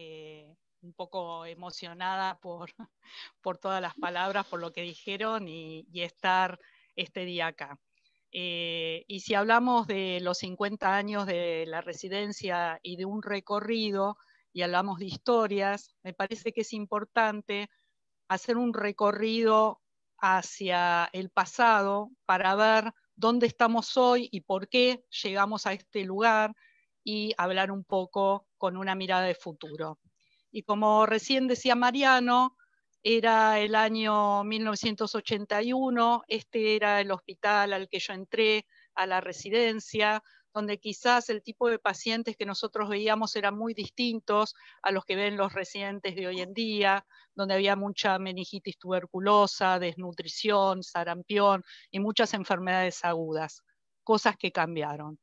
Eh, un poco emocionada por, todas las palabras, por lo que dijeron y, estar este día acá. Eh, y si hablamos de los 50 años de la residencia y de un recorrido, y hablamos de historias, me parece que es importante hacer un recorrido hacia el pasado para ver dónde estamos hoy y por qué llegamos a este lugar, y hablar un poco con una mirada de futuro. Y como recién decía Mariano, era el año 1981, este era el hospital al que yo entré, a la residencia, donde quizás el tipo de pacientes que nosotros veíamos eran muy distintos a los que ven los residentes de hoy en día, donde había mucha meningitis tuberculosa, desnutrición, sarampión y muchas enfermedades agudas, cosas que cambiaron.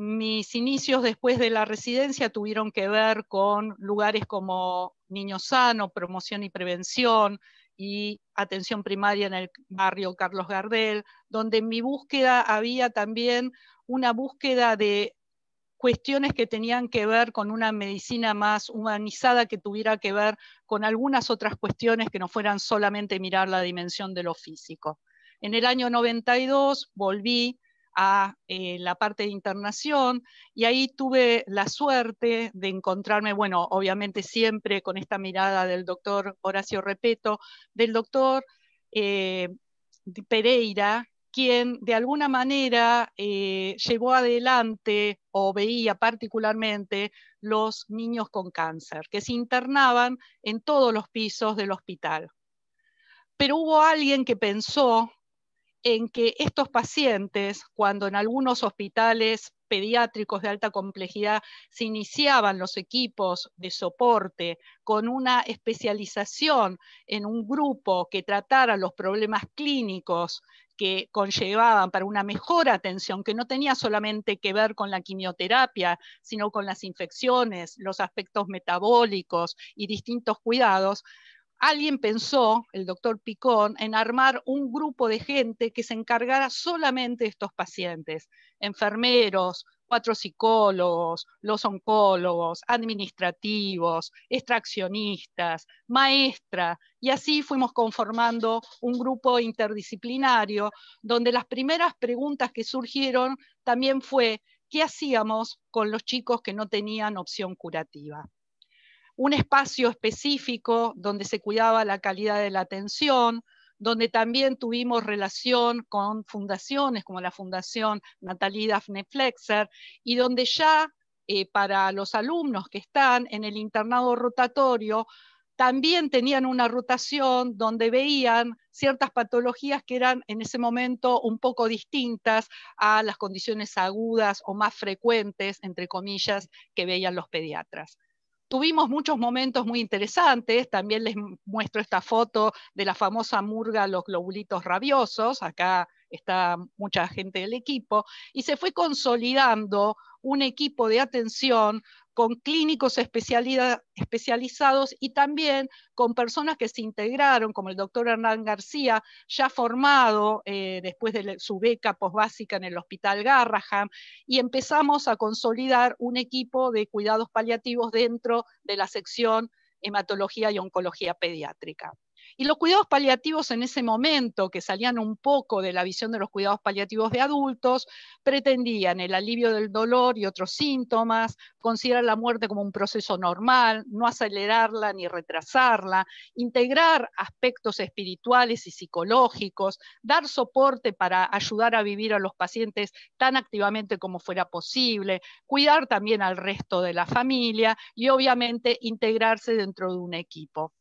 Mis inicios después de la residencia tuvieron que ver con lugares como Niño Sano, Promoción y Prevención y Atención Primaria en el barrio Carlos Gardel, donde en mi búsqueda había también una búsqueda de cuestiones que tenían que ver con una medicina más humanizada, que tuviera que ver con algunas otras cuestiones que no fueran solamente mirar la dimensión de lo físico. En el año 92 volví a eh, la parte de internación y ahí tuve la suerte de encontrarme, bueno, obviamente siempre con esta mirada del doctor Horacio Repeto, del doctor eh, Pereira, quien de alguna manera eh, llevó adelante o veía particularmente los niños con cáncer, que se internaban en todos los pisos del hospital. Pero hubo alguien que pensó en que estos pacientes, cuando en algunos hospitales pediátricos de alta complejidad se iniciaban los equipos de soporte con una especialización en un grupo que tratara los problemas clínicos que conllevaban para una mejor atención, que no tenía solamente que ver con la quimioterapia, sino con las infecciones, los aspectos metabólicos y distintos cuidados, alguien pensó, el doctor Picón, en armar un grupo de gente que se encargara solamente de estos pacientes, enfermeros, cuatro psicólogos, los oncólogos, administrativos, extraccionistas, maestra, y así fuimos conformando un grupo interdisciplinario donde las primeras preguntas que surgieron también fue, ¿qué hacíamos con los chicos que no tenían opción curativa? un espacio específico donde se cuidaba la calidad de la atención, donde también tuvimos relación con fundaciones como la Fundación Natalie Daphne Flexer y donde ya eh, para los alumnos que están en el internado rotatorio también tenían una rotación donde veían ciertas patologías que eran en ese momento un poco distintas a las condiciones agudas o más frecuentes, entre comillas, que veían los pediatras. Tuvimos muchos momentos muy interesantes, también les muestro esta foto de la famosa murga Los Globulitos Rabiosos, acá está mucha gente del equipo, y se fue consolidando un equipo de atención con clínicos especializados y también con personas que se integraron, como el doctor Hernán García, ya formado eh, después de su beca posbásica en el Hospital Garraham, y empezamos a consolidar un equipo de cuidados paliativos dentro de la sección hematología y oncología pediátrica. Y los cuidados paliativos en ese momento, que salían un poco de la visión de los cuidados paliativos de adultos, pretendían el alivio del dolor y otros síntomas, considerar la muerte como un proceso normal, no acelerarla ni retrasarla, integrar aspectos espirituales y psicológicos, dar soporte para ayudar a vivir a los pacientes tan activamente como fuera posible, cuidar también al resto de la familia y obviamente integrarse dentro de un equipo.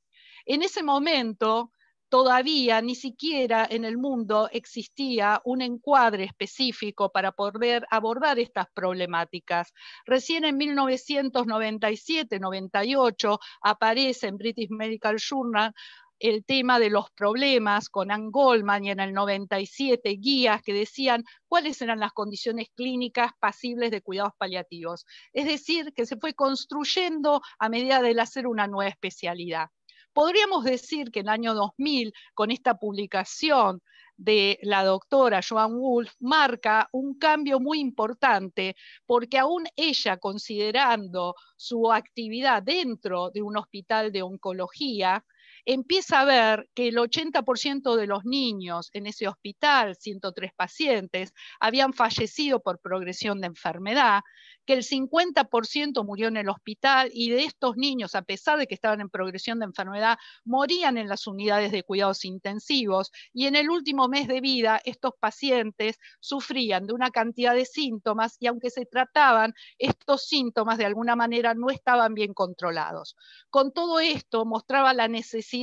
En ese momento, todavía ni siquiera en el mundo existía un encuadre específico para poder abordar estas problemáticas. Recién en 1997-98 aparece en British Medical Journal el tema de los problemas con Ann Goldman y en el 97 guías que decían cuáles eran las condiciones clínicas pasibles de cuidados paliativos. Es decir, que se fue construyendo a medida del hacer una nueva especialidad. Podríamos decir que en el año 2000, con esta publicación de la doctora Joan Wolf, marca un cambio muy importante, porque aún ella, considerando su actividad dentro de un hospital de oncología, empieza a ver que el 80% de los niños en ese hospital, 103 pacientes, habían fallecido por progresión de enfermedad, que el 50% murió en el hospital y de estos niños, a pesar de que estaban en progresión de enfermedad, morían en las unidades de cuidados intensivos y en el último mes de vida estos pacientes sufrían de una cantidad de síntomas y aunque se trataban, estos síntomas de alguna manera no estaban bien controlados. Con todo esto mostraba la necesidad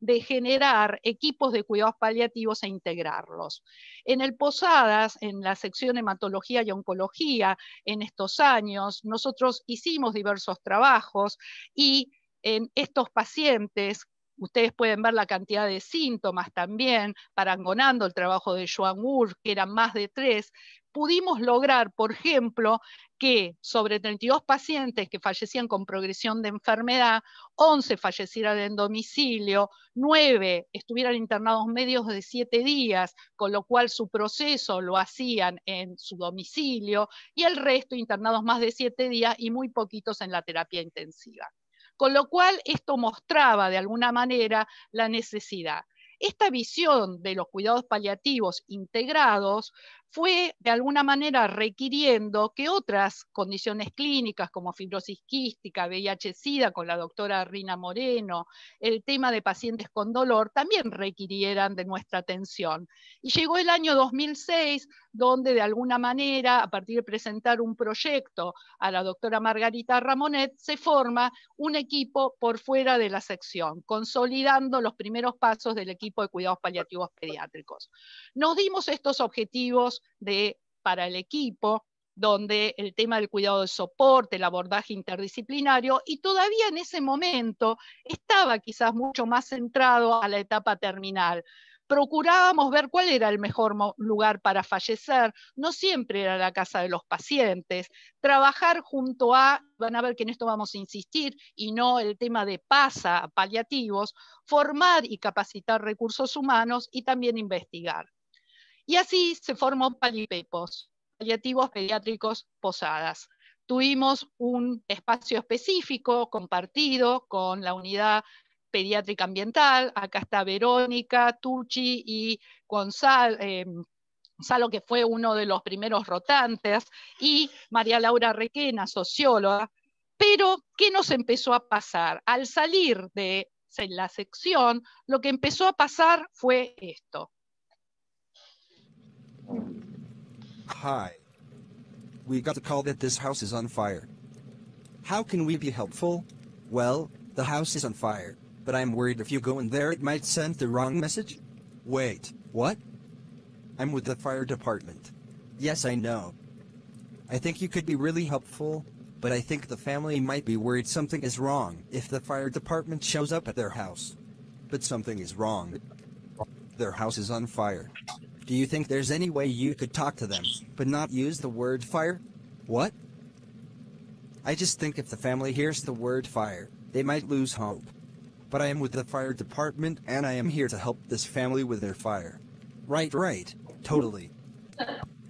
de generar equipos de cuidados paliativos e integrarlos. En el Posadas, en la sección hematología y oncología, en estos años, nosotros hicimos diversos trabajos y en estos pacientes Ustedes pueden ver la cantidad de síntomas también, parangonando el trabajo de Joan Ur, que eran más de tres, pudimos lograr, por ejemplo, que sobre 32 pacientes que fallecían con progresión de enfermedad, 11 fallecieran en domicilio, 9 estuvieran internados medios de 7 días, con lo cual su proceso lo hacían en su domicilio, y el resto internados más de 7 días y muy poquitos en la terapia intensiva. Con lo cual esto mostraba de alguna manera la necesidad. Esta visión de los cuidados paliativos integrados fue de alguna manera requiriendo que otras condiciones clínicas como fibrosis quística, VIH-Sida con la doctora Rina Moreno, el tema de pacientes con dolor también requirieran de nuestra atención. Y llegó el año 2006 donde de alguna manera, a partir de presentar un proyecto a la doctora Margarita Ramonet, se forma un equipo por fuera de la sección, consolidando los primeros pasos del equipo de cuidados paliativos pediátricos. Nos dimos estos objetivos de, para el equipo, donde el tema del cuidado de soporte, el abordaje interdisciplinario, y todavía en ese momento estaba quizás mucho más centrado a la etapa terminal. Procurábamos ver cuál era el mejor lugar para fallecer, no siempre era la casa de los pacientes, trabajar junto a, van a ver que en esto vamos a insistir, y no el tema de pasa, paliativos, formar y capacitar recursos humanos y también investigar. Y así se formó Palipepos, Paliativos Pediátricos Posadas. Tuvimos un espacio específico compartido con la unidad pediátrica ambiental. Acá está Verónica, Tucci y eh, Gonzalo. que fue uno de los primeros rotantes, y María Laura Requena, socióloga. Pero, ¿qué nos empezó a pasar? Al salir de la sección, lo que empezó a pasar fue esto. Hi. We got a call that this house is on fire. How can we be helpful? Well, the house is on fire, but I'm worried if you go in there it might send the wrong message. Wait, what? I'm with the fire department. Yes, I know. I think you could be really helpful, but I think the family might be worried something is wrong if the fire department shows up at their house. But something is wrong. Their house is on fire. Do you think there's any way you could talk to them, but not use the word fire? What? I just think if the family hears the word fire, they might lose hope. But I am with the fire department and I am here to help this family with their fire. Right, right, totally.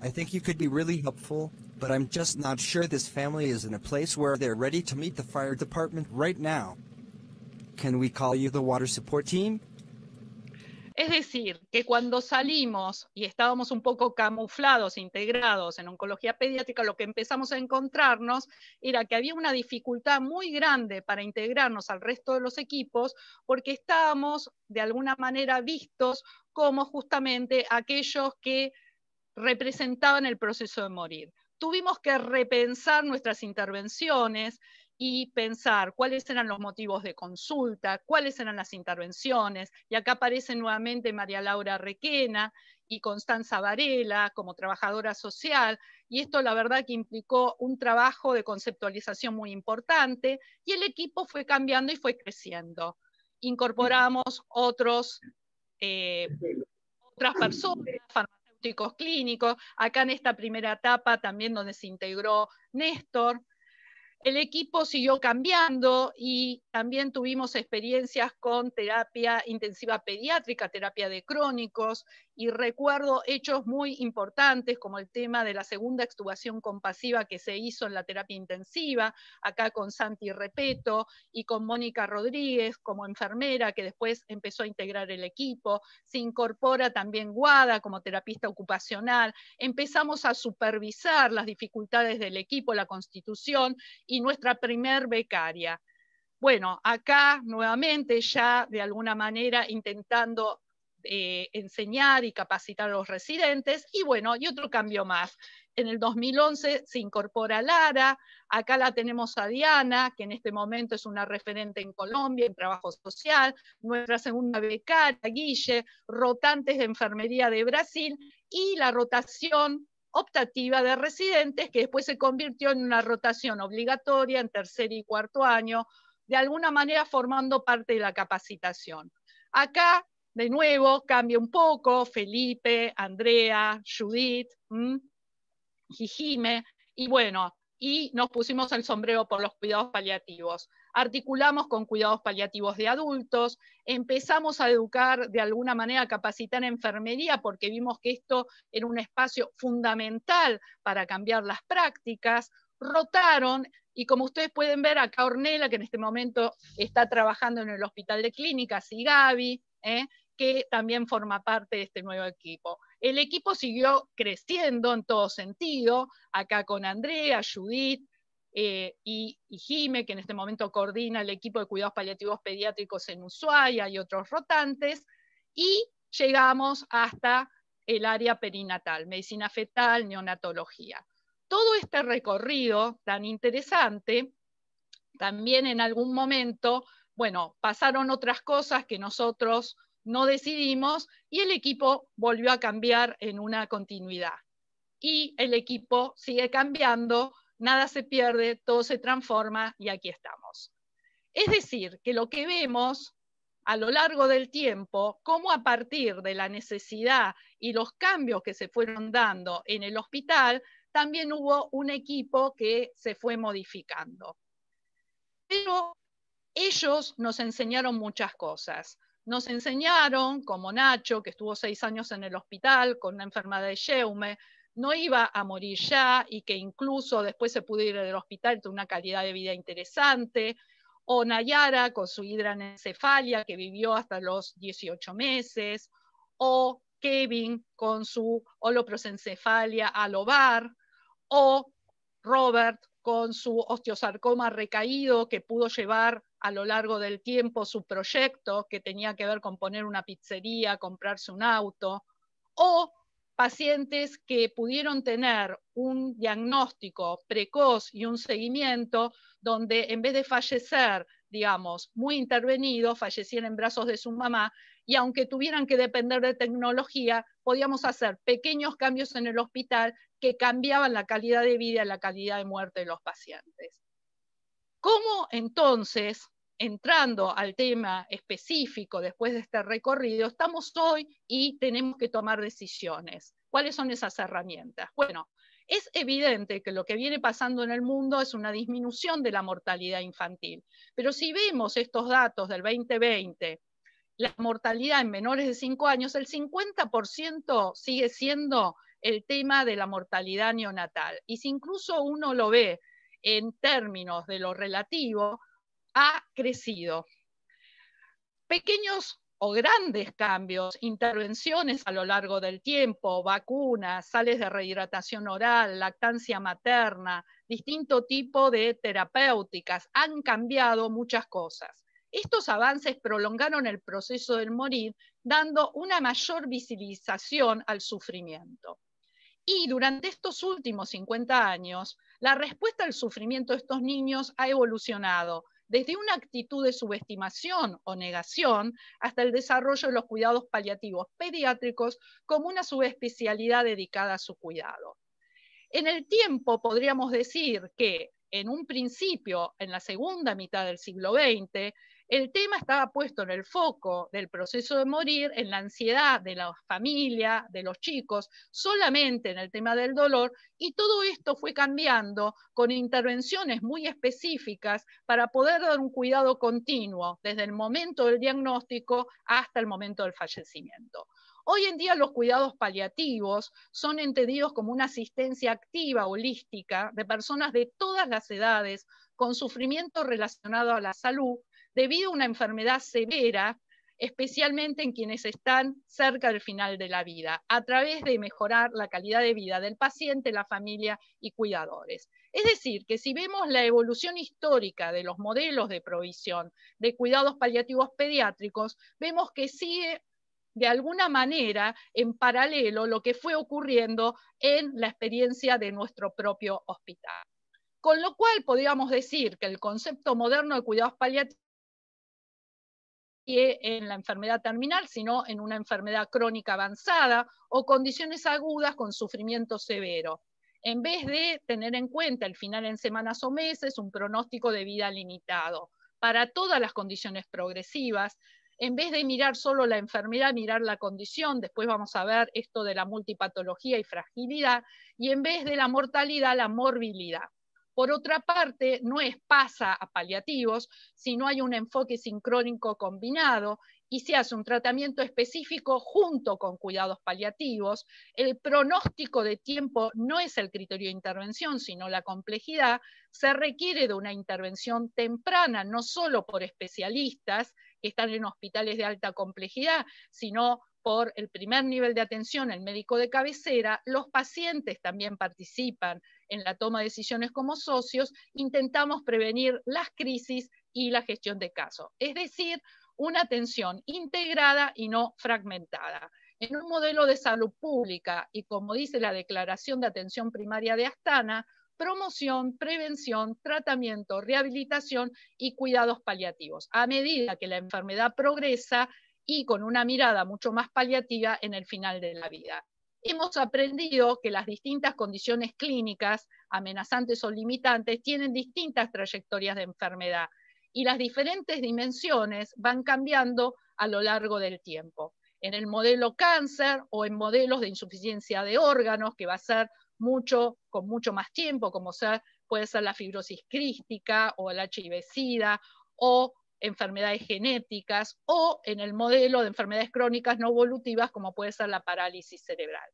I think you could be really helpful, but I'm just not sure this family is in a place where they're ready to meet the fire department right now. Can we call you the water support team? Es decir, que cuando salimos y estábamos un poco camuflados, integrados en oncología pediátrica, lo que empezamos a encontrarnos era que había una dificultad muy grande para integrarnos al resto de los equipos porque estábamos de alguna manera vistos como justamente aquellos que representaban el proceso de morir. Tuvimos que repensar nuestras intervenciones, y pensar cuáles eran los motivos de consulta, cuáles eran las intervenciones. Y acá aparecen nuevamente María Laura Requena y Constanza Varela como trabajadora social. Y esto la verdad que implicó un trabajo de conceptualización muy importante y el equipo fue cambiando y fue creciendo. Incorporamos otros, eh, otras personas, farmacéuticos clínicos. Acá en esta primera etapa también donde se integró Néstor el equipo siguió cambiando y también tuvimos experiencias con terapia intensiva pediátrica, terapia de crónicos, y recuerdo hechos muy importantes como el tema de la segunda extubación compasiva que se hizo en la terapia intensiva, acá con Santi Repeto y con Mónica Rodríguez como enfermera que después empezó a integrar el equipo, se incorpora también Guada como terapista ocupacional, empezamos a supervisar las dificultades del equipo, la constitución y nuestra primer becaria. Bueno, acá nuevamente ya de alguna manera intentando eh, enseñar y capacitar a los residentes. Y bueno, y otro cambio más. En el 2011 se incorpora Lara, acá la tenemos a Diana, que en este momento es una referente en Colombia, en trabajo social, nuestra segunda becaria, Guille, rotantes de enfermería de Brasil y la rotación optativa de residentes que después se convirtió en una rotación obligatoria en tercer y cuarto año, de alguna manera formando parte de la capacitación. Acá de nuevo cambia un poco, Felipe, Andrea, Judith, Jijime, y bueno, y nos pusimos el sombrero por los cuidados paliativos. Articulamos con cuidados paliativos de adultos, empezamos a educar de alguna manera, a capacitar enfermería, porque vimos que esto era un espacio fundamental para cambiar las prácticas, rotaron y como ustedes pueden ver acá Ornella, que en este momento está trabajando en el Hospital de Clínicas, y Gaby, ¿eh? que también forma parte de este nuevo equipo. El equipo siguió creciendo en todo sentido, acá con Andrea, Judith eh, y, y Jime, que en este momento coordina el equipo de cuidados paliativos pediátricos en Ushuaia y otros rotantes, y llegamos hasta el área perinatal, medicina fetal, neonatología. Todo este recorrido tan interesante, también en algún momento, bueno, pasaron otras cosas que nosotros no decidimos y el equipo volvió a cambiar en una continuidad. Y el equipo sigue cambiando, nada se pierde, todo se transforma y aquí estamos. Es decir, que lo que vemos a lo largo del tiempo, cómo a partir de la necesidad y los cambios que se fueron dando en el hospital, también hubo un equipo que se fue modificando. Pero ellos nos enseñaron muchas cosas. Nos enseñaron, como Nacho, que estuvo seis años en el hospital con una enfermedad de Yeume, no iba a morir ya y que incluso después se pudo ir del hospital, tuvo una calidad de vida interesante. O Nayara con su hidranencefalia que vivió hasta los 18 meses. O Kevin con su holoprosencefalia al ovar. O Robert con su osteosarcoma recaído que pudo llevar a lo largo del tiempo su proyecto que tenía que ver con poner una pizzería, comprarse un auto, o pacientes que pudieron tener un diagnóstico precoz y un seguimiento donde en vez de fallecer, digamos, muy intervenido, fallecían en brazos de su mamá y aunque tuvieran que depender de tecnología, podíamos hacer pequeños cambios en el hospital que cambiaban la calidad de vida y la calidad de muerte de los pacientes. ¿Cómo entonces, entrando al tema específico después de este recorrido, estamos hoy y tenemos que tomar decisiones? ¿Cuáles son esas herramientas? Bueno, es evidente que lo que viene pasando en el mundo es una disminución de la mortalidad infantil, pero si vemos estos datos del 2020 la mortalidad en menores de 5 años, el 50% sigue siendo el tema de la mortalidad neonatal. Y si incluso uno lo ve en términos de lo relativo, ha crecido. Pequeños o grandes cambios, intervenciones a lo largo del tiempo, vacunas, sales de rehidratación oral, lactancia materna, distinto tipo de terapéuticas, han cambiado muchas cosas. Estos avances prolongaron el proceso del morir, dando una mayor visibilización al sufrimiento. Y durante estos últimos 50 años, la respuesta al sufrimiento de estos niños ha evolucionado desde una actitud de subestimación o negación hasta el desarrollo de los cuidados paliativos pediátricos como una subespecialidad dedicada a su cuidado. En el tiempo podríamos decir que en un principio, en la segunda mitad del siglo XX, el tema estaba puesto en el foco del proceso de morir, en la ansiedad de la familia, de los chicos, solamente en el tema del dolor, y todo esto fue cambiando con intervenciones muy específicas para poder dar un cuidado continuo desde el momento del diagnóstico hasta el momento del fallecimiento. Hoy en día los cuidados paliativos son entendidos como una asistencia activa, holística, de personas de todas las edades, con sufrimiento relacionado a la salud, debido a una enfermedad severa, especialmente en quienes están cerca del final de la vida, a través de mejorar la calidad de vida del paciente, la familia y cuidadores. Es decir, que si vemos la evolución histórica de los modelos de provisión de cuidados paliativos pediátricos, vemos que sigue de alguna manera en paralelo lo que fue ocurriendo en la experiencia de nuestro propio hospital. Con lo cual podríamos decir que el concepto moderno de cuidados paliativos en la enfermedad terminal, sino en una enfermedad crónica avanzada o condiciones agudas con sufrimiento severo, en vez de tener en cuenta el final en semanas o meses, un pronóstico de vida limitado. Para todas las condiciones progresivas, en vez de mirar solo la enfermedad, mirar la condición, después vamos a ver esto de la multipatología y fragilidad, y en vez de la mortalidad, la morbilidad. Por otra parte, no es pasa a paliativos, si no hay un enfoque sincrónico combinado y se hace un tratamiento específico junto con cuidados paliativos. El pronóstico de tiempo no es el criterio de intervención, sino la complejidad. Se requiere de una intervención temprana, no solo por especialistas que están en hospitales de alta complejidad, sino por el primer nivel de atención, el médico de cabecera, los pacientes también participan en la toma de decisiones como socios, intentamos prevenir las crisis y la gestión de casos. Es decir, una atención integrada y no fragmentada. En un modelo de salud pública y como dice la Declaración de Atención Primaria de Astana, promoción, prevención, tratamiento, rehabilitación y cuidados paliativos. A medida que la enfermedad progresa, y con una mirada mucho más paliativa en el final de la vida hemos aprendido que las distintas condiciones clínicas, amenazantes o limitantes, tienen distintas trayectorias de enfermedad y las diferentes dimensiones van cambiando a lo largo del tiempo. En el modelo cáncer o en modelos de insuficiencia de órganos, que va a ser mucho, con mucho más tiempo, como sea puede ser la fibrosis crística o la HIV-Sida o enfermedades genéticas o en el modelo de enfermedades crónicas no evolutivas como puede ser la parálisis cerebral.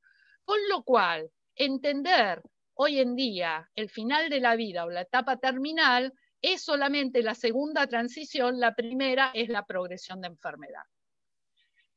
Con lo cual, entender hoy en día el final de la vida o la etapa terminal es solamente la segunda transición, la primera es la progresión de enfermedad.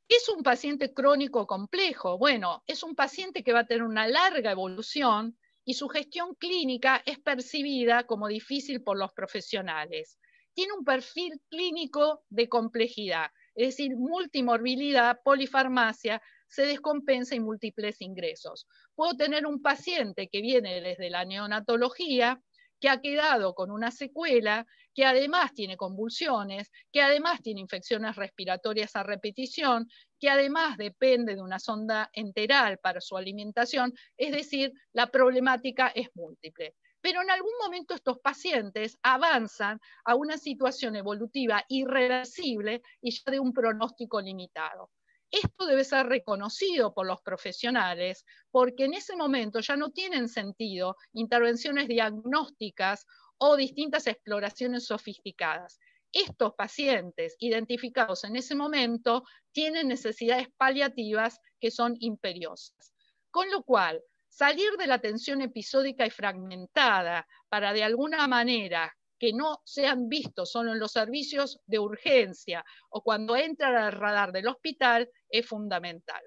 ¿Es un paciente crónico complejo? Bueno, es un paciente que va a tener una larga evolución y su gestión clínica es percibida como difícil por los profesionales tiene un perfil clínico de complejidad, es decir, multimorbilidad, polifarmacia, se descompensa y múltiples ingresos. Puedo tener un paciente que viene desde la neonatología, que ha quedado con una secuela, que además tiene convulsiones, que además tiene infecciones respiratorias a repetición, que además depende de una sonda enteral para su alimentación, es decir, la problemática es múltiple pero en algún momento estos pacientes avanzan a una situación evolutiva irreversible y ya de un pronóstico limitado. Esto debe ser reconocido por los profesionales porque en ese momento ya no tienen sentido intervenciones diagnósticas o distintas exploraciones sofisticadas. Estos pacientes identificados en ese momento tienen necesidades paliativas que son imperiosas. Con lo cual, salir de la atención episódica y fragmentada para de alguna manera que no sean vistos solo en los servicios de urgencia o cuando entran al radar del hospital es fundamental.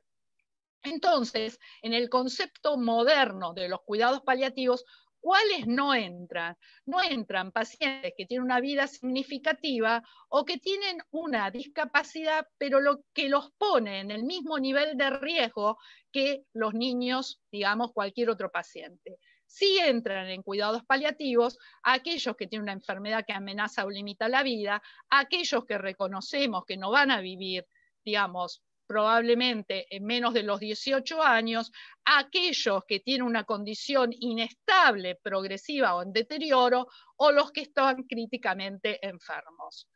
Entonces, en el concepto moderno de los cuidados paliativos, ¿Cuáles no entran? No entran pacientes que tienen una vida significativa o que tienen una discapacidad, pero lo que los pone en el mismo nivel de riesgo que los niños, digamos, cualquier otro paciente sí entran en cuidados paliativos aquellos que tienen una enfermedad que amenaza o limita la vida, aquellos que reconocemos que no van a vivir, digamos, probablemente en menos de los 18 años, aquellos que tienen una condición inestable, progresiva o en deterioro, o los que están críticamente enfermos.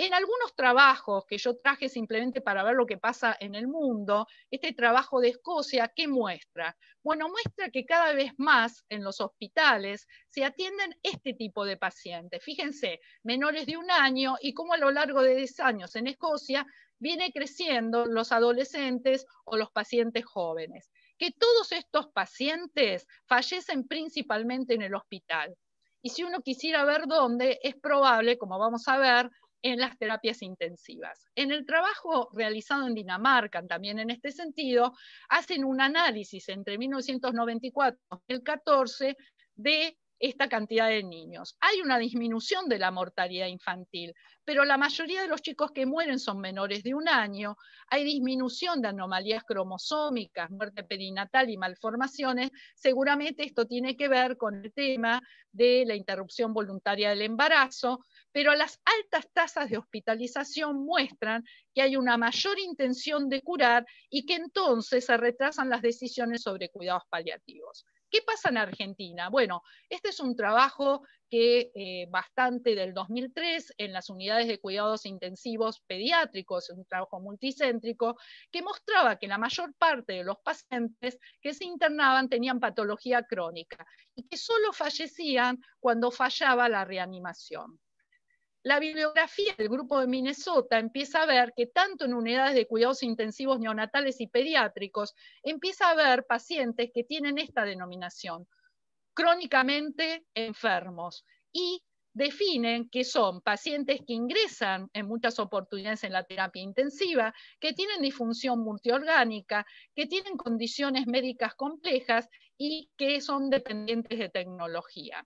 En algunos trabajos que yo traje simplemente para ver lo que pasa en el mundo, este trabajo de Escocia, ¿qué muestra? Bueno, muestra que cada vez más en los hospitales se atienden este tipo de pacientes. Fíjense, menores de un año y cómo a lo largo de 10 años en Escocia viene creciendo los adolescentes o los pacientes jóvenes. Que todos estos pacientes fallecen principalmente en el hospital. Y si uno quisiera ver dónde, es probable, como vamos a ver, en las terapias intensivas. En el trabajo realizado en Dinamarca, también en este sentido, hacen un análisis entre 1994 y 2014 de esta cantidad de niños. Hay una disminución de la mortalidad infantil, pero la mayoría de los chicos que mueren son menores de un año. Hay disminución de anomalías cromosómicas, muerte perinatal y malformaciones. Seguramente esto tiene que ver con el tema de la interrupción voluntaria del embarazo, pero las altas tasas de hospitalización muestran que hay una mayor intención de curar y que entonces se retrasan las decisiones sobre cuidados paliativos. ¿Qué pasa en Argentina? Bueno, este es un trabajo que eh, bastante del 2003 en las unidades de cuidados intensivos pediátricos, un trabajo multicéntrico, que mostraba que la mayor parte de los pacientes que se internaban tenían patología crónica y que solo fallecían cuando fallaba la reanimación la bibliografía del grupo de Minnesota empieza a ver que tanto en unidades de cuidados intensivos neonatales y pediátricos, empieza a ver pacientes que tienen esta denominación, crónicamente enfermos, y definen que son pacientes que ingresan en muchas oportunidades en la terapia intensiva, que tienen disfunción multiorgánica, que tienen condiciones médicas complejas y que son dependientes de tecnología.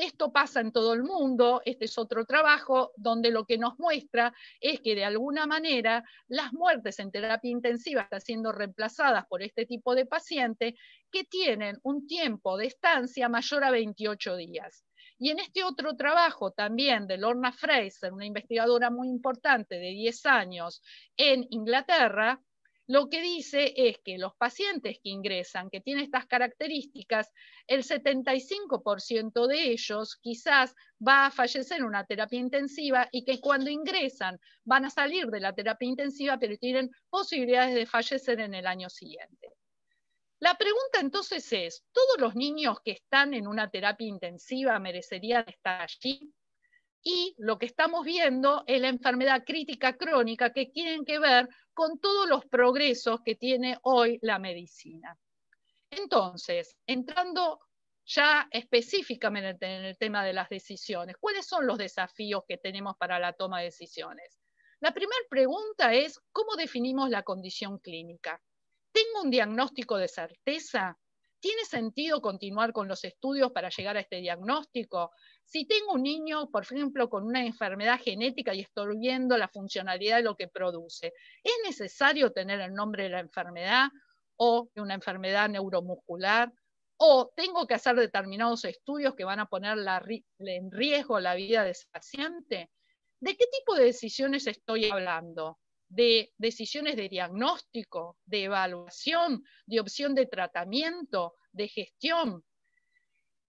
Esto pasa en todo el mundo, este es otro trabajo donde lo que nos muestra es que de alguna manera las muertes en terapia intensiva están siendo reemplazadas por este tipo de pacientes que tienen un tiempo de estancia mayor a 28 días. Y en este otro trabajo también de Lorna Fraser, una investigadora muy importante de 10 años en Inglaterra, lo que dice es que los pacientes que ingresan, que tienen estas características, el 75% de ellos quizás va a fallecer en una terapia intensiva y que cuando ingresan van a salir de la terapia intensiva, pero tienen posibilidades de fallecer en el año siguiente. La pregunta entonces es, ¿todos los niños que están en una terapia intensiva merecerían estar allí? Y lo que estamos viendo es la enfermedad crítica crónica que tienen que ver con todos los progresos que tiene hoy la medicina. Entonces, entrando ya específicamente en el tema de las decisiones, ¿cuáles son los desafíos que tenemos para la toma de decisiones? La primera pregunta es, ¿cómo definimos la condición clínica? ¿Tengo un diagnóstico de certeza? ¿Tiene sentido continuar con los estudios para llegar a este diagnóstico? Si tengo un niño, por ejemplo, con una enfermedad genética y estoy viendo la funcionalidad de lo que produce, ¿es necesario tener el nombre de la enfermedad o de una enfermedad neuromuscular? ¿O tengo que hacer determinados estudios que van a poner en riesgo la vida de ese paciente? ¿De qué tipo de decisiones estoy hablando? de decisiones de diagnóstico, de evaluación, de opción de tratamiento, de gestión.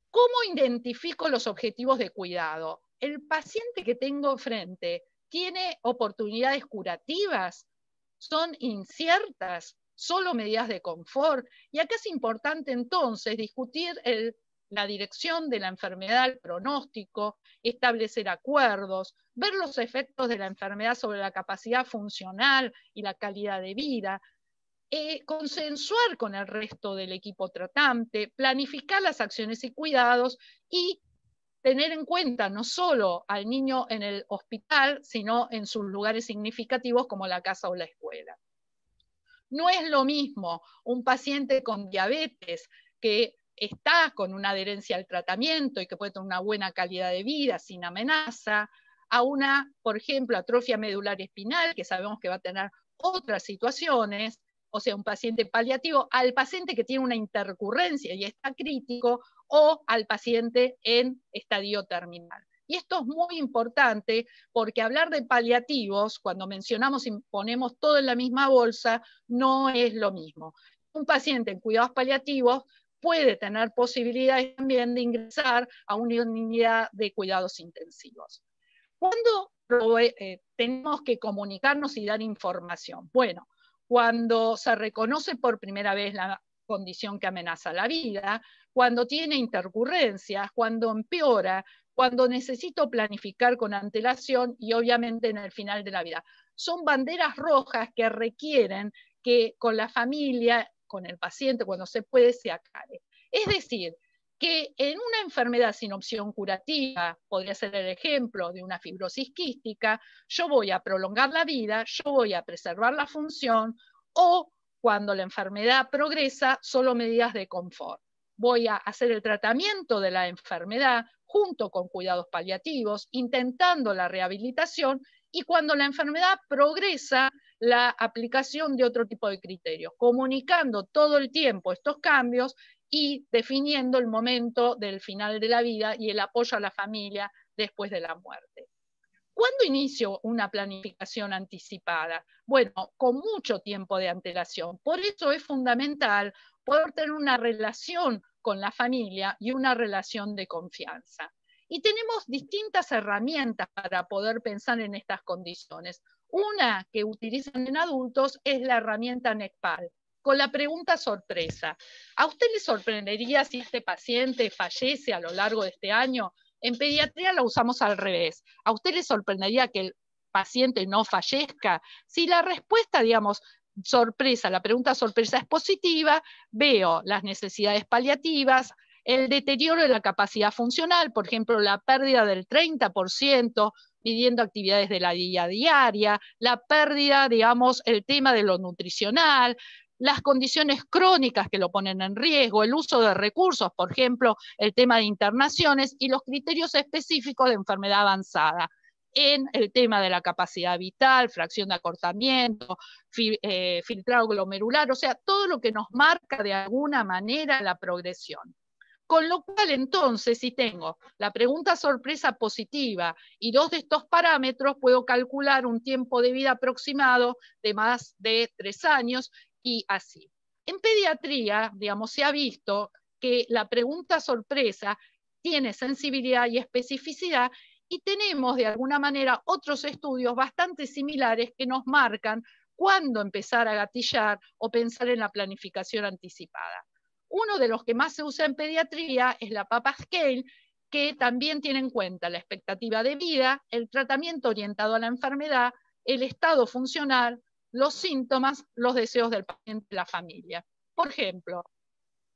¿Cómo identifico los objetivos de cuidado? El paciente que tengo frente tiene oportunidades curativas, son inciertas, solo medidas de confort. Y acá es importante entonces discutir el la dirección de la enfermedad, el pronóstico, establecer acuerdos, ver los efectos de la enfermedad sobre la capacidad funcional y la calidad de vida, eh, consensuar con el resto del equipo tratante, planificar las acciones y cuidados y tener en cuenta no solo al niño en el hospital, sino en sus lugares significativos como la casa o la escuela. No es lo mismo un paciente con diabetes que está con una adherencia al tratamiento y que puede tener una buena calidad de vida sin amenaza, a una, por ejemplo, atrofia medular espinal, que sabemos que va a tener otras situaciones, o sea, un paciente paliativo, al paciente que tiene una intercurrencia y está crítico, o al paciente en estadio terminal. Y esto es muy importante porque hablar de paliativos, cuando mencionamos y ponemos todo en la misma bolsa, no es lo mismo. Un paciente en cuidados paliativos puede tener posibilidades también de ingresar a una unidad de cuidados intensivos. ¿Cuándo eh, tenemos que comunicarnos y dar información? Bueno, cuando se reconoce por primera vez la condición que amenaza la vida, cuando tiene intercurrencias, cuando empeora, cuando necesito planificar con antelación y obviamente en el final de la vida. Son banderas rojas que requieren que con la familia con el paciente, cuando se puede, se acare. Es ah. decir, que en una enfermedad sin opción curativa, podría ser el ejemplo de una fibrosis quística, yo voy a prolongar la vida, yo voy a preservar la función o cuando la enfermedad progresa, solo medidas de confort. Voy a hacer el tratamiento de la enfermedad junto con cuidados paliativos, intentando la rehabilitación y cuando la enfermedad progresa, la aplicación de otro tipo de criterios, comunicando todo el tiempo estos cambios y definiendo el momento del final de la vida y el apoyo a la familia después de la muerte. ¿Cuándo inicio una planificación anticipada? Bueno, con mucho tiempo de antelación. Por eso es fundamental poder tener una relación con la familia y una relación de confianza. Y tenemos distintas herramientas para poder pensar en estas condiciones. Una que utilizan en adultos es la herramienta nepal con la pregunta sorpresa. ¿A usted le sorprendería si este paciente fallece a lo largo de este año? En pediatría la usamos al revés. ¿A usted le sorprendería que el paciente no fallezca? Si la respuesta, digamos, sorpresa, la pregunta sorpresa es positiva, veo las necesidades paliativas, el deterioro de la capacidad funcional, por ejemplo, la pérdida del 30% midiendo actividades de la vida diaria, la pérdida, digamos, el tema de lo nutricional, las condiciones crónicas que lo ponen en riesgo, el uso de recursos, por ejemplo, el tema de internaciones y los criterios específicos de enfermedad avanzada en el tema de la capacidad vital, fracción de acortamiento, eh, filtrado glomerular, o sea, todo lo que nos marca de alguna manera la progresión. Con lo cual, entonces, si tengo la pregunta sorpresa positiva y dos de estos parámetros, puedo calcular un tiempo de vida aproximado de más de tres años y así. En pediatría, digamos, se ha visto que la pregunta sorpresa tiene sensibilidad y especificidad y tenemos de alguna manera otros estudios bastante similares que nos marcan cuándo empezar a gatillar o pensar en la planificación anticipada. Uno de los que más se usa en pediatría es la Papa Scale, que también tiene en cuenta la expectativa de vida, el tratamiento orientado a la enfermedad, el estado funcional, los síntomas, los deseos del paciente y la familia. Por ejemplo,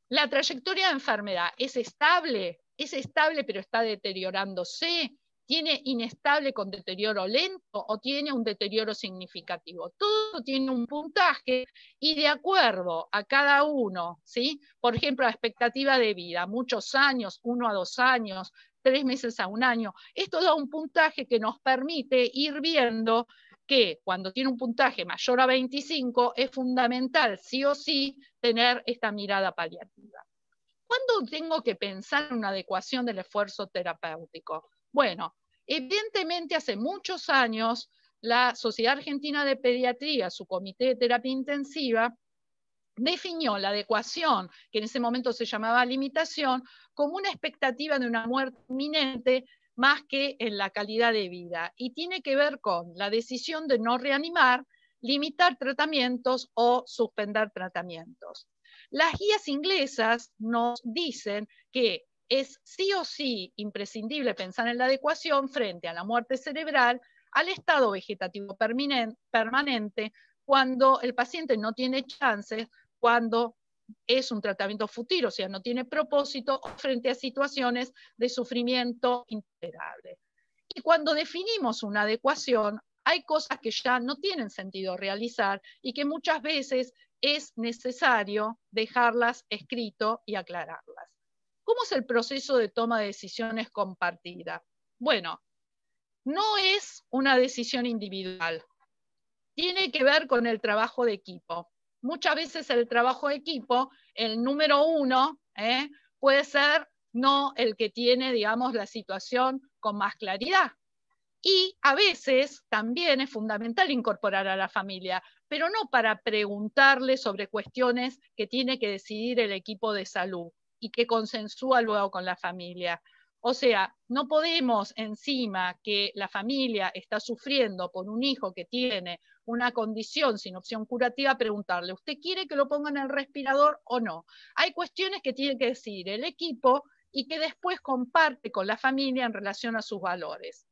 la trayectoria de enfermedad es estable, es estable pero está deteriorándose, tiene inestable con deterioro lento o tiene un deterioro significativo. Todo tiene un puntaje y de acuerdo a cada uno, ¿sí? por ejemplo, la expectativa de vida, muchos años, uno a dos años, tres meses a un año, esto da un puntaje que nos permite ir viendo que cuando tiene un puntaje mayor a 25 es fundamental, sí o sí, tener esta mirada paliativa. ¿Cuándo tengo que pensar en una adecuación del esfuerzo terapéutico? Bueno, Evidentemente, hace muchos años, la Sociedad Argentina de Pediatría, su comité de terapia intensiva, definió la adecuación, que en ese momento se llamaba limitación, como una expectativa de una muerte inminente más que en la calidad de vida. Y tiene que ver con la decisión de no reanimar, limitar tratamientos o suspender tratamientos. Las guías inglesas nos dicen que es sí o sí imprescindible pensar en la adecuación frente a la muerte cerebral, al estado vegetativo permanente, cuando el paciente no tiene chances, cuando es un tratamiento futuro, o sea, no tiene propósito frente a situaciones de sufrimiento intolerable. Y cuando definimos una adecuación, hay cosas que ya no tienen sentido realizar y que muchas veces es necesario dejarlas escrito y aclararlo. ¿Cómo es el proceso de toma de decisiones compartida? Bueno, no es una decisión individual, tiene que ver con el trabajo de equipo. Muchas veces el trabajo de equipo, el número uno, ¿eh? puede ser no el que tiene, digamos, la situación con más claridad. Y a veces también es fundamental incorporar a la familia, pero no para preguntarle sobre cuestiones que tiene que decidir el equipo de salud, y que consensúa luego con la familia. O sea, no podemos encima que la familia está sufriendo por un hijo que tiene una condición sin opción curativa, preguntarle, ¿usted quiere que lo ponga en el respirador o no? Hay cuestiones que tiene que decir el equipo y que después comparte con la familia en relación a sus valores.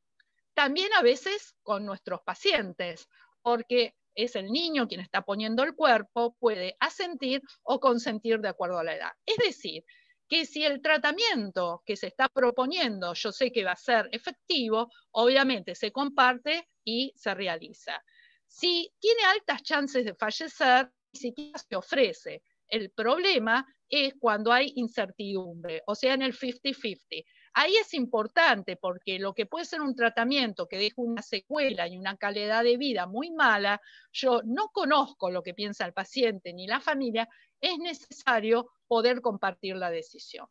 También a veces con nuestros pacientes, porque es el niño quien está poniendo el cuerpo, puede asentir o consentir de acuerdo a la edad. Es decir, que si el tratamiento que se está proponiendo yo sé que va a ser efectivo, obviamente se comparte y se realiza. Si tiene altas chances de fallecer, ni siquiera se ofrece. El problema es cuando hay incertidumbre, o sea, en el 50-50. Ahí es importante porque lo que puede ser un tratamiento que deje una secuela y una calidad de vida muy mala, yo no conozco lo que piensa el paciente ni la familia es necesario poder compartir la decisión.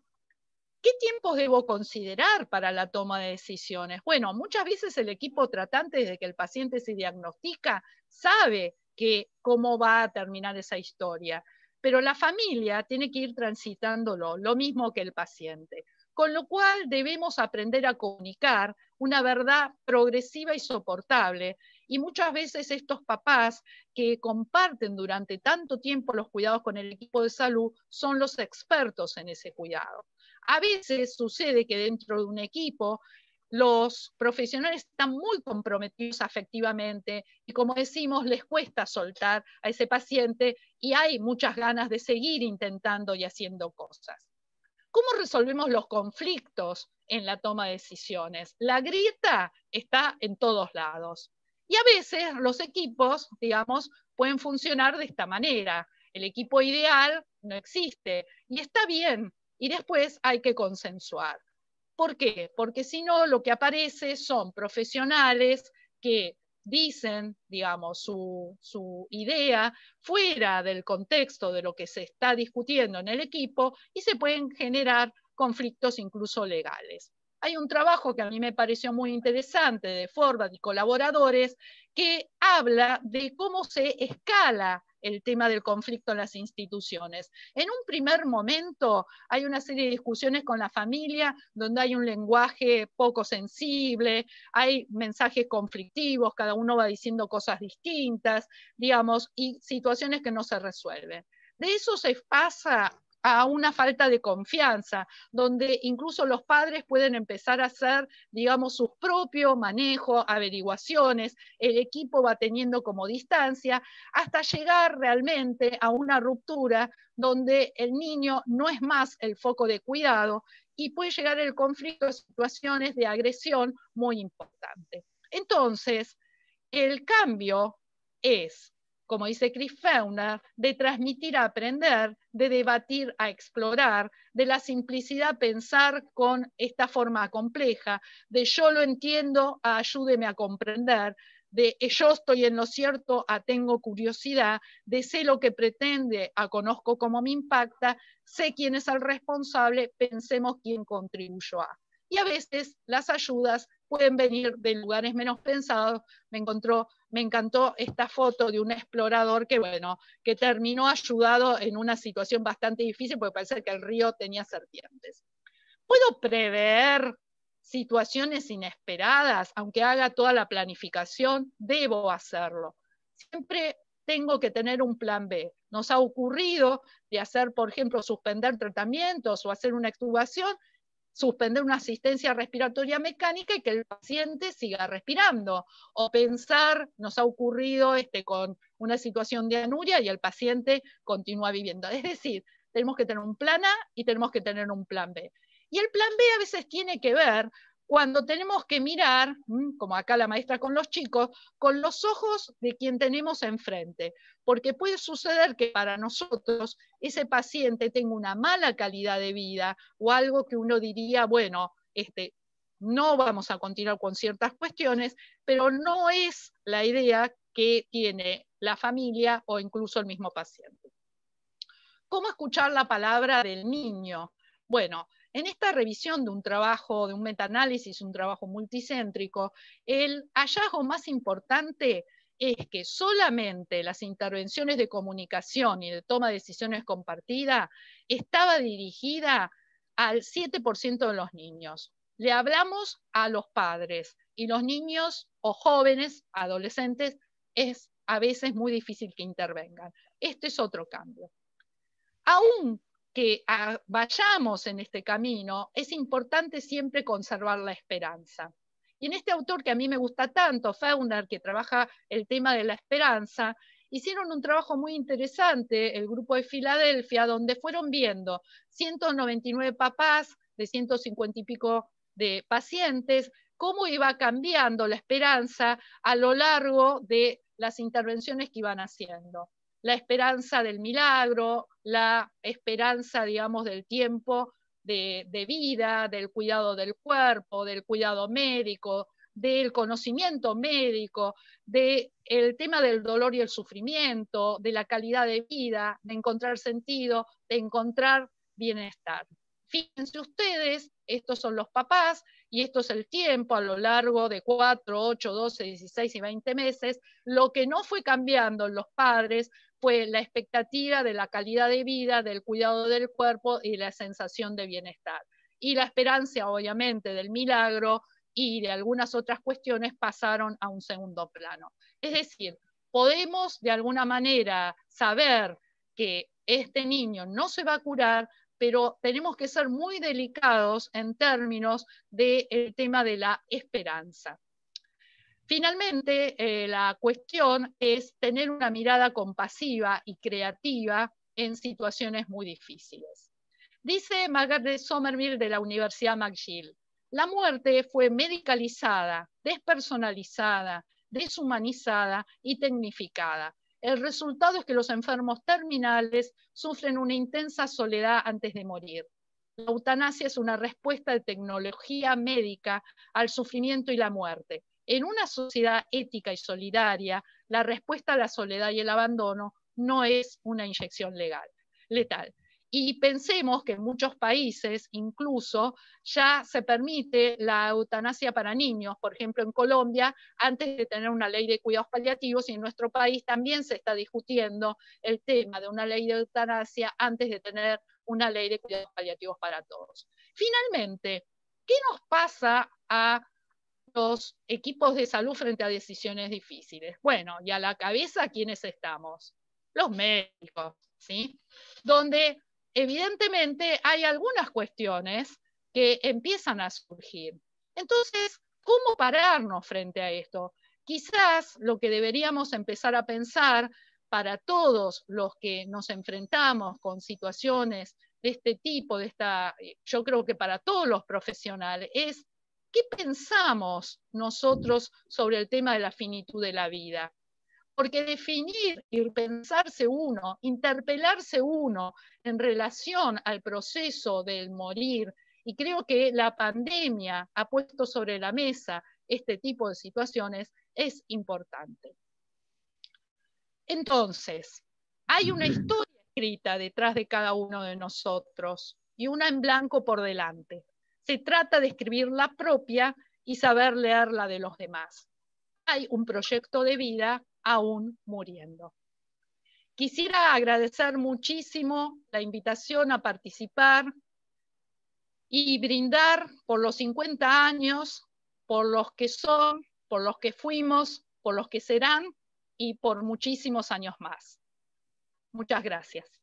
¿Qué tiempos debo considerar para la toma de decisiones? Bueno, muchas veces el equipo tratante, desde que el paciente se diagnostica, sabe que cómo va a terminar esa historia, pero la familia tiene que ir transitándolo, lo mismo que el paciente. Con lo cual debemos aprender a comunicar una verdad progresiva y soportable y muchas veces estos papás que comparten durante tanto tiempo los cuidados con el equipo de salud son los expertos en ese cuidado. A veces sucede que dentro de un equipo los profesionales están muy comprometidos afectivamente y como decimos, les cuesta soltar a ese paciente y hay muchas ganas de seguir intentando y haciendo cosas. ¿Cómo resolvemos los conflictos en la toma de decisiones? La grieta está en todos lados. Y a veces los equipos, digamos, pueden funcionar de esta manera. El equipo ideal no existe y está bien. Y después hay que consensuar. ¿Por qué? Porque si no, lo que aparece son profesionales que dicen, digamos, su, su, idea fuera del contexto de lo que se está discutiendo en el equipo y se pueden generar conflictos incluso legales hay un trabajo que a mí me pareció muy interesante de Forbat y colaboradores que habla de cómo se escala el tema del conflicto en las instituciones. En un primer momento hay una serie de discusiones con la familia donde hay un lenguaje poco sensible, hay mensajes conflictivos, cada uno va diciendo cosas distintas, digamos, y situaciones que no se resuelven. De eso se pasa a una falta de confianza, donde incluso los padres pueden empezar a hacer, digamos, su propio manejo, averiguaciones, el equipo va teniendo como distancia, hasta llegar realmente a una ruptura donde el niño no es más el foco de cuidado y puede llegar el conflicto a situaciones de agresión muy importante. Entonces, el cambio es como dice Chris Feuner, de transmitir a aprender, de debatir a explorar, de la simplicidad pensar con esta forma compleja, de yo lo entiendo ayúdeme a comprender, de yo estoy en lo cierto a ah, tengo curiosidad, de sé lo que pretende a ah, conozco cómo me impacta, sé quién es el responsable, pensemos quién contribuyó a. Y a veces las ayudas pueden venir de lugares menos pensados. Me encontró me encantó esta foto de un explorador que, bueno, que terminó ayudado en una situación bastante difícil porque parece que el río tenía serpientes. ¿Puedo prever situaciones inesperadas, aunque haga toda la planificación, debo hacerlo. Siempre tengo que tener un plan B. Nos ha ocurrido de hacer, por ejemplo, suspender tratamientos o hacer una extubación suspender una asistencia respiratoria mecánica y que el paciente siga respirando. O pensar, nos ha ocurrido este, con una situación de anuria y el paciente continúa viviendo. Es decir, tenemos que tener un plan A y tenemos que tener un plan B. Y el plan B a veces tiene que ver cuando tenemos que mirar, mm, como acá la maestra con los chicos, con los ojos de quien tenemos enfrente, porque puede suceder que para nosotros ese paciente tenga una mala calidad de vida o algo que uno diría, bueno, este, no vamos a continuar con ciertas cuestiones, pero no es la idea que tiene la familia o incluso el mismo paciente. ¿Cómo escuchar la palabra del niño? Bueno, en esta revisión de un trabajo, de un metaanálisis, un trabajo multicéntrico, el hallazgo más importante es que solamente las intervenciones de comunicación y de toma de decisiones compartida estaba dirigida al 7% de los niños. Le hablamos a los padres y los niños o jóvenes, adolescentes, es a veces muy difícil que intervengan. Este es otro cambio. Aún que ah, vayamos en este camino, es importante siempre conservar la esperanza. Y en este autor que a mí me gusta tanto, Fauner, que trabaja el tema de la esperanza, hicieron un trabajo muy interesante el grupo de Filadelfia, donde fueron viendo 199 papás de 150 y pico de pacientes, cómo iba cambiando la esperanza a lo largo de las intervenciones que iban haciendo la esperanza del milagro, la esperanza, digamos, del tiempo de, vida, del cuidado del cuerpo, del cuidado médico, del conocimiento médico, del tema del dolor y el sufrimiento, de la calidad de vida, de encontrar sentido, de encontrar bienestar. Fíjense ustedes, estos son los papás y esto es el tiempo a lo largo de 4, 8, 12, 16 y 20 meses, lo que no fue cambiando en los padres, fue pues, la expectativa de la calidad de vida, del cuidado del cuerpo y la sensación de bienestar. Y la esperanza, obviamente, del milagro y de algunas otras cuestiones pasaron a un segundo plano. Es decir, podemos de alguna manera saber que este niño no se va a curar, pero tenemos que ser muy delicados en términos del tema de la esperanza. Finalmente, eh, la cuestión es tener una mirada compasiva y creativa en situaciones muy difíciles. Dice Margaret Somerville de la Universidad McGill, la muerte fue medicalizada, despersonalizada, deshumanizada y tecnificada. El resultado es que los enfermos terminales sufren una intensa soledad antes de morir. La eutanasia es una respuesta de tecnología médica al sufrimiento y la muerte en una sociedad ética y solidaria, la respuesta a la soledad y el abandono no es una inyección legal, letal. Y pensemos que en muchos países incluso ya se permite la eutanasia para niños, por ejemplo en Colombia, antes de tener una ley de cuidados paliativos, y en nuestro país también se está discutiendo el tema de una ley de eutanasia antes de tener una ley de cuidados paliativos para todos. Finalmente, ¿qué nos pasa a equipos de salud frente a decisiones difíciles? Bueno, y a la cabeza, ¿quiénes estamos? Los médicos, ¿sí? Donde evidentemente hay algunas cuestiones que empiezan a surgir. Entonces, ¿cómo pararnos frente a esto? Quizás lo que deberíamos empezar a pensar para todos los que nos enfrentamos con situaciones de este tipo, de esta, eh, yo creo que para todos los profesionales, es ¿Qué pensamos nosotros sobre el tema de la finitud de la vida? Porque definir y pensarse uno, interpelarse uno en relación al proceso del morir, y creo que la pandemia ha puesto sobre la mesa este tipo de situaciones, es importante. Entonces, hay una historia escrita detrás de cada uno de nosotros y una en blanco por delante se trata de escribir la propia y saber leer la de los demás. Hay un proyecto de vida aún muriendo. Quisiera agradecer muchísimo la invitación a participar y brindar por los 50 años, por los que son, por los que fuimos, por los que serán y por muchísimos años más. Muchas gracias.